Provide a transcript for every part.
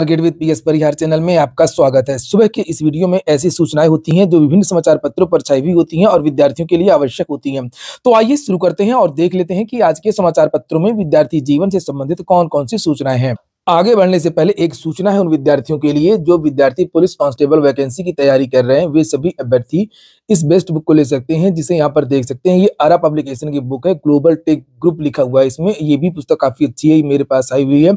market with PS Parihar channel में आपका स्वागत है सुबह के इस वीडियो में ऐसी सूचनाएं होती हैं जो विभिन्न समाचार पत्रों पर छाई हुई होती हैं और विद्यार्थियों के लिए आवश्यक होती हैं तो आइए शुरू करते हैं और देख लेते हैं कि आज के समाचार पत्रों में विद्यार्थी जीवन से संबंधित कौन कौन सी सूचनाएं हैं आगे बढ़ने से पहले एक सूचना है उन विद्यार्थियों के लिए जो विद्यार्थी पुलिस कांस्टेबल वैकेंसी की तैयारी कर रहे हैं वे सभी अभ्यर्थी इस बेस्ट बुक को ले सकते हैं जिसे यहाँ पर देख सकते हैं ये आरा पब्लिकेशन की बुक है ग्लोबल टेक ग्रुप लिखा हुआ है इसमें ये भी पुस्तक काफी अच्छी है मेरे पास आई हुई है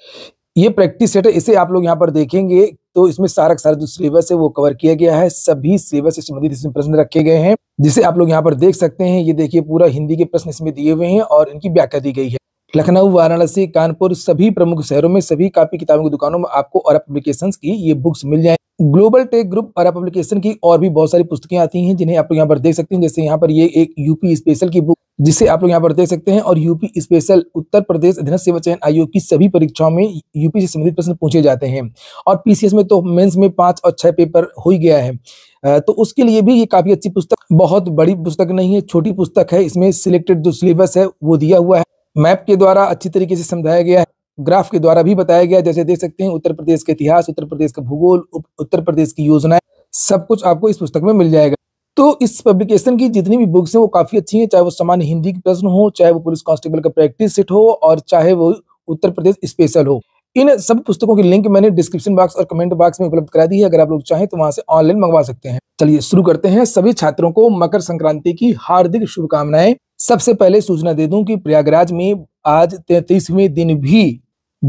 ये प्रैक्टिस सेट है इसे आप लोग यहाँ पर देखेंगे तो इसमें सारा सारा जो सिलेबस है वो कवर किया गया है सभी सिलेबस से संबंधित इसमें प्रश्न रखे गए हैं जिसे आप लोग यहाँ पर देख सकते हैं ये देखिए पूरा हिंदी के प्रश्न इसमें दिए हुए हैं और इनकी व्याख्या दी गई है लखनऊ वाराणसी कानपुर सभी प्रमुख शहरों में सभी कापी किताबों की दुकानों में आपको और पब्लिकेशन की ये बुक्स मिल जाए ग्लोबल टेक ग्रुप और पब्लिकेशन की और भी बहुत सारी पुस्तकें आती हैं जिन्हें आप लोग यहाँ पर देख सकते हैं जैसे यहाँ पर ये एक यूपी स्पेशल की बुक जिसे आप लोग यहाँ पर देख सकते हैं और यूपी स्पेशल उत्तर प्रदेश अधीन सेवा चयन आयोग की सभी परीक्षाओं में यूपी से संबंधित प्रश्न पूछे जाते हैं और पीसीएस में तो मेंस में पांच और छह पेपर हो ही गया है तो उसके लिए भी ये काफी अच्छी पुस्तक बहुत बड़ी पुस्तक नहीं है छोटी पुस्तक है इसमें सिलेक्टेड जो सिलेबस है वो दिया हुआ है मैप के द्वारा अच्छी तरीके से समझाया गया है ग्राफ के द्वारा भी बताया गया जैसे देख सकते हैं उत्तर प्रदेश का इतिहास उत्तर प्रदेश का भूगोल उत्तर प्रदेश की योजनाएं सब कुछ आपको इस पुस्तक में मिल जाएगा तो इस पब्लिकेशन की जितनी भी बुक्स हैं वो काफ़ी अच्छी हैं चाहे वो सामान्य हिंदी के प्रश्न हो चाहे वो पुलिस कांस्टेबल का प्रैक्टिस सेट हो और चाहे वो उत्तर प्रदेश स्पेशल हो इन सब पुस्तकों की लिंक मैंने डिस्क्रिप्शन बॉक्स और कमेंट बॉक्स में उपलब्ध करा दी है अगर आप लोग चाहें तो वहां से ऑनलाइन मंगवा सकते हैं चलिए शुरू करते हैं सभी छात्रों को मकर संक्रांति की हार्दिक शुभकामनाएं सबसे पहले सूचना दे दूं कि प्रयागराज में आज तैतीसवें दिन भी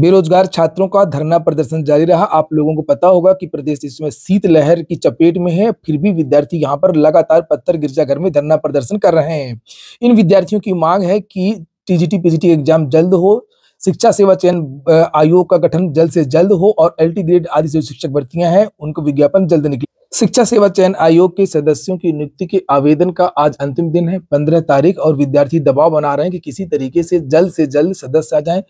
बेरोजगार छात्रों का धरना प्रदर्शन जारी रहा आप लोगों को पता होगा कि प्रदेश इसमें शीतलहर की चपेट में है फिर भी विद्यार्थी यहां पर लगातार पत्थर गिरजाघर में धरना प्रदर्शन कर रहे हैं इन विद्यार्थियों की मांग है कि टीजीटी पीजीटी एग्जाम जल्द हो शिक्षा सेवा चयन आयोग का गठन जल्द से जल्द हो और एल ग्रेड आदि जो शिक्षक भर्तियां हैं उनको विज्ञापन जल्द निकले शिक्षा सेवा चयन आयोग के सदस्यों की नियुक्ति के आवेदन का आज अंतिम दिन है पंद्रह तारीख और विद्यार्थी दबाव बना रहे हैं कि किसी तरीके से जल्द से जल्द सदस्य आ जाएं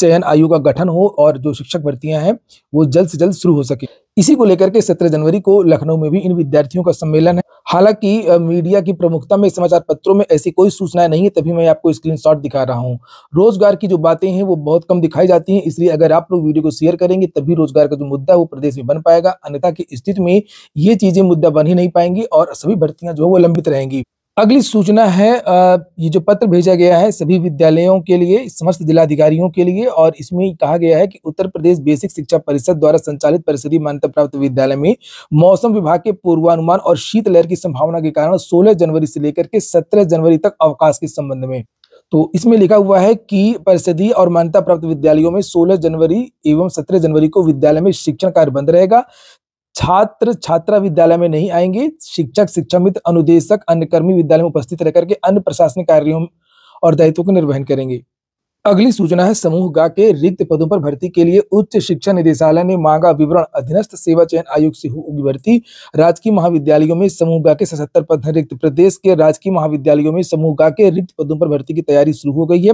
चयन आयोग का गठन हो और जो शिक्षक भर्तियां हैं वो जल्द से जल्द शुरू हो सके इसी को लेकर के सत्रह जनवरी को लखनऊ में भी इन विद्यार्थियों का सम्मेलन है हालांकि मीडिया की प्रमुखता में समाचार पत्रों में ऐसी कोई सूचना नहीं है तभी मैं आपको शॉट दिखा रहा हूँ रोजगार की जो बातें हैं वो बहुत कम दिखाई जाती है इसलिए अगर आप लोग वीडियो को शेयर करेंगे तभी रोजगार का जो मुद्दा है वो प्रदेश में बन पाएगा अन्यथा की स्थिति में ये चीजें मुद्दा बन ही नहीं पाएंगी और सभी भर्तियां जो है वो लंबित रहेंगी अगली सूचना है ये जो पत्र भेजा गया है सभी विद्यालयों के लिए समस्त जिलाधिकारियों के लिए और इसमें कहा गया है कि उत्तर प्रदेश बेसिक शिक्षा परिषद द्वारा संचालित परिषदीय मान्यता प्राप्त विद्यालय में मौसम विभाग के पूर्वानुमान और शीतलहर की संभावना के कारण 16 जनवरी से लेकर के 17 जनवरी तक अवकाश के संबंध में तो इसमें लिखा हुआ है कि परिषदीय और मान्यता प्राप्त विद्यालयों में 16 जनवरी एवं 17 जनवरी को विद्यालय में शिक्षण कार्य बंद रहेगा छात्र छात्रा विद्यालय में नहीं आएंगे शिक्षक शिक्षा मित्र अनुदेशक अन्य कर्मी विद्यालय में उपस्थित रहकर के अन्य प्रशासनिक कार्यों और दायित्व का निर्वहन करेंगे अगली सूचना है समूह गा के रिक्त पदों पर भर्ती के लिए उच्च शिक्षा निदेशालय ने मांगा विवरण अधीनस्थ सेवा चयन आयोग से होगी भर्ती राजकीय महाविद्यालयों में समूह गा के सतर पद हैं रिक्त प्रदेश के राजकीय महाविद्यालयों में समूह गा के रिक्त पदों पर भर्ती की तैयारी शुरू हो गई है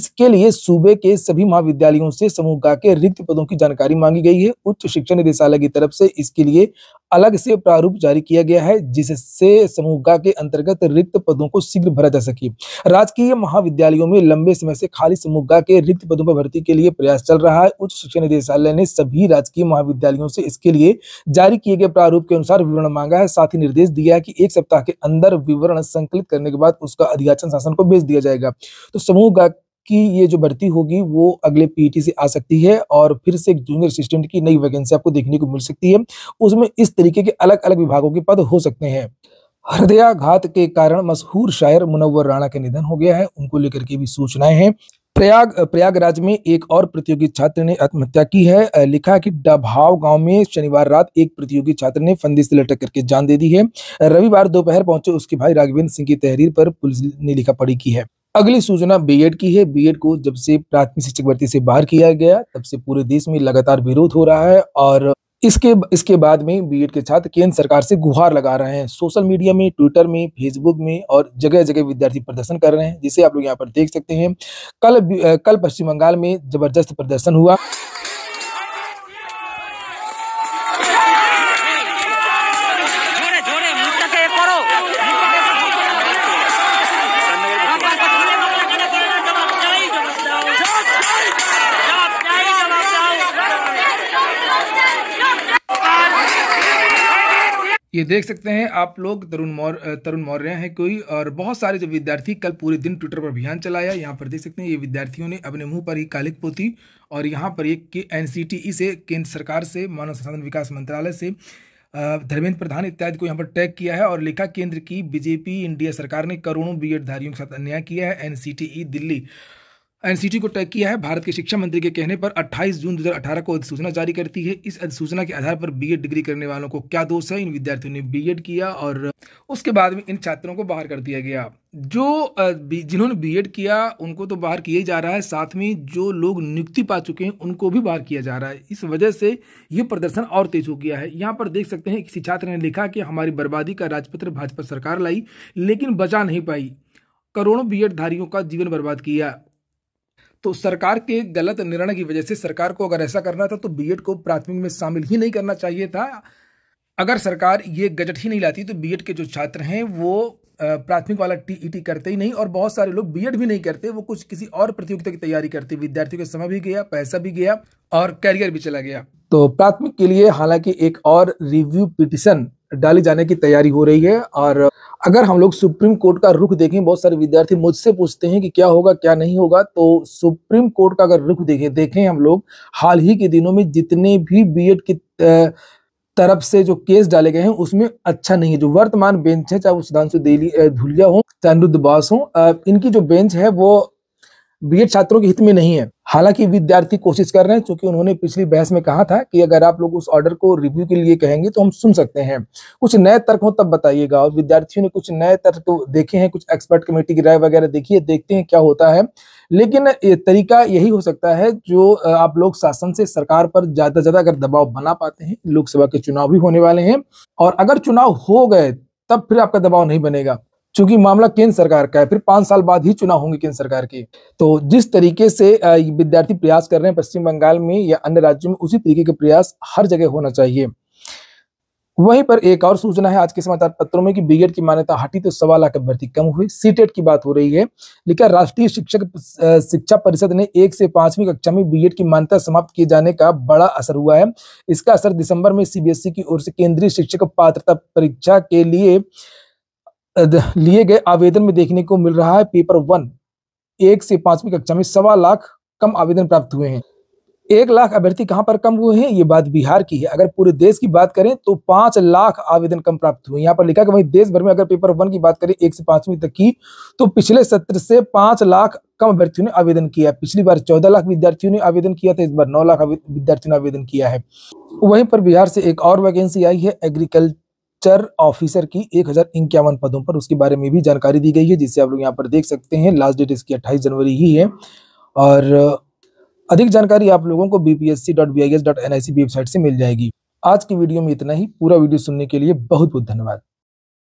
इसके लिए सूबे के सभी महाविद्यालयों से समूह गा के रिक्त पदों की जानकारी मांगी गई है उच्च शिक्षा निदेशालय की तरफ से इसके लिए अलग से प्रारूप जारी किया गया है जिससे समूह के अंतर्गत रिक्त पदों को शीघ्र भरा जा सके राजकीय महाविद्यालयों में लंबे समय से खाली समूह के रिक्त पदों पर भर्ती के लिए प्रयास चल रहा है उच्च शिक्षा निदेशालय ने सभी राजकीय महाविद्यालयों से इसके लिए जारी किए गए प्रारूप के अनुसार विवरण मांगा है साथ ही निर्देश दिया है कि एक सप्ताह के अंदर विवरण संकलित करने के बाद उसका अधियाचन शासन को भेज दिया जाएगा तो समूह कि ये जो भर्ती होगी वो अगले पीटी e से आ सकती है और फिर से जूनियर असिस्टेंट की नई वैकेंसी आपको देखने को मिल सकती है उसमें इस तरीके के अलग अलग विभागों के पद हो सकते हैं हृदयाघात के कारण मशहूर शायर मुनव्वर राणा का निधन हो गया है उनको लेकर के भी सूचनाएं हैं प्रयाग प्रयागराज में एक और प्रतियोगी छात्र ने आत्महत्या की है लिखा है कि डभाव गांव में शनिवार रात एक प्रतियोगी छात्र ने फंदे से लटक करके जान दे दी है रविवार दोपहर पहुंचे उसके भाई राघवेंद्र सिंह की तहरीर पर पुलिस ने लिखा पड़ी की है अगली सूचना बीएड की है बीएड को जब से प्राथमिक शिक्षक भर्ती से बाहर किया गया तब से पूरे देश में लगातार विरोध हो रहा है और इसके इसके बाद में बीएड के छात्र केंद्र सरकार से गुहार लगा रहे हैं सोशल मीडिया में ट्विटर में फेसबुक में और जगह जगह विद्यार्थी प्रदर्शन कर रहे हैं जिसे आप लोग यहाँ पर देख सकते हैं कल कल पश्चिम बंगाल में जबरदस्त प्रदर्शन हुआ ये देख सकते हैं आप लोग तरुण मौर्य तरुण मौर्य हैं कोई और बहुत सारे जो विद्यार्थी कल पूरे दिन ट्विटर पर अभियान चलाया यहाँ पर देख सकते हैं ये विद्यार्थियों ने अपने मुंह पर ही कालिक पोती और यहाँ पर एक के एन से केंद्र सरकार से मानव संसाधन विकास मंत्रालय से धर्मेंद्र प्रधान इत्यादि को यहाँ पर टैग किया है और लिखा केंद्र की बीजेपी इंडिया सरकार ने करोड़ों बी धारियों के साथ अन्याय किया है एन दिल्ली एनसीटी को तय किया है भारत के शिक्षा मंत्री के कहने पर 28 जून 2018 को अधिसूचना जारी करती है इस अधिसूचना के आधार पर बीएड डिग्री करने वालों को क्या दोष है इन विद्यार्थियों ने बीएड किया और उसके बाद में इन छात्रों को बाहर कर दिया गया जो जिन्होंने बीएड किया उनको तो बाहर किया जा रहा है साथ में जो लोग नियुक्ति पा चुके हैं उनको भी बाहर किया जा रहा है इस वजह से ये प्रदर्शन और तेज हो गया है यहाँ पर देख सकते हैं किसी छात्र ने लिखा कि हमारी बर्बादी का राजपत्र भाजपा सरकार लाई लेकिन बचा नहीं पाई करोड़ों धारियों का जीवन बर्बाद किया तो सरकार के गलत निर्णय की वजह से सरकार को अगर ऐसा करना था तो बी को प्राथमिक में शामिल ही नहीं करना चाहिए था अगर सरकार ये गजट ही नहीं लाती तो बी के जो छात्र हैं वो प्राथमिक वाला टीईटी e करते ही नहीं और बहुत सारे लोग बीएड भी नहीं करते वो कुछ किसी और प्रतियोगिता की तैयारी करते विद्यार्थियों का समय भी गया पैसा भी गया और कैरियर भी चला गया तो प्राथमिक के लिए हालांकि एक और रिव्यू पिटिशन डाली जाने की तैयारी हो रही है और अगर हम लोग सुप्रीम कोर्ट का रुख देखें बहुत सारे विद्यार्थी मुझसे पूछते हैं कि क्या होगा क्या नहीं होगा तो सुप्रीम कोर्ट का अगर रुख देखें देखें हम लोग हाल ही के दिनों में जितने भी बीएड की तरफ से जो केस डाले गए हैं उसमें अच्छा नहीं है जो वर्तमान बेंच है चाहे वो सुधांशु धुलिया हो चाहे बास हो इनकी जो बेंच है वो बी छात्रों के हित में नहीं है हालांकि विद्यार्थी कोशिश कर रहे हैं क्योंकि उन्होंने पिछली बहस में कहा था कि अगर आप लोग उस ऑर्डर को रिव्यू के लिए कहेंगे तो हम सुन सकते हैं कुछ नए तर्क हो तब बताइएगा और विद्यार्थियों ने कुछ नए तर्क तो देखे हैं कुछ एक्सपर्ट कमेटी की राय वगैरह देखी है देखते हैं क्या होता है लेकिन तरीका यही हो सकता है जो आप लोग शासन से सरकार पर ज्यादा से ज्यादा अगर दबाव बना पाते हैं लोकसभा के चुनाव भी होने वाले हैं और अगर चुनाव हो गए तब फिर आपका दबाव नहीं बनेगा चूंकि मामला केंद्र सरकार का है फिर पांच साल बाद ही चुनाव होंगे केंद्र सरकार के तो जिस तरीके से विद्यार्थी प्रयास कर रहे हैं पश्चिम बंगाल में या अन्य राज्यों में उसी तरीके के प्रयास हर जगह होना चाहिए वहीं पर एक और सूचना है आज के समाचार पत्रों में कि बीएड की मान्यता हटी तो सवा लाख अभ्यर्थी कम हुए सीटेट की बात हो रही है लेकिन राष्ट्रीय शिक्षक शिक्षा परिषद ने एक से पांचवीं कक्षा में बीएड की मान्यता समाप्त किए जाने का बड़ा असर हुआ है इसका असर दिसंबर में सीबीएसई की ओर से केंद्रीय शिक्षक पात्रता परीक्षा के लिए लिए गए आवेदन में देखने को मिल रहा है पेपर वन एक से पांचवी कक्षा में सवा लाख कम आवेदन प्राप्त हुए हैं एक लाख अभ्यर्थी कहाँ पर कम हुए हैं ये बात बिहार की है अगर पूरे देश की बात करें तो पांच लाख आवेदन कम प्राप्त हुए यहाँ पर लिखा कि वहीं देश भर में अगर पेपर वन की बात करें एक से पांचवी तक की तो पिछले सत्र से पांच लाख कम अभ्यर्थियों ने आवेदन किया पिछली बार चौदह लाख विद्यार्थियों ने आवेदन किया था इस बार नौ लाख विद्यार्थियों ने आवेदन किया है वहीं पर बिहार से एक और वैकेंसी आई है एग्रीकल्चर चर ऑफिसर की एक इक्यावन पदों पर उसके बारे में भी जानकारी दी गई है जिससे आप लोग यहाँ पर देख सकते हैं लास्ट डेट इसकी अट्ठाईस जनवरी ही है और अधिक जानकारी आप लोगों को bpsc.bis.nic वेबसाइट से मिल जाएगी आज की वीडियो में इतना ही पूरा वीडियो सुनने के लिए बहुत बहुत धन्यवाद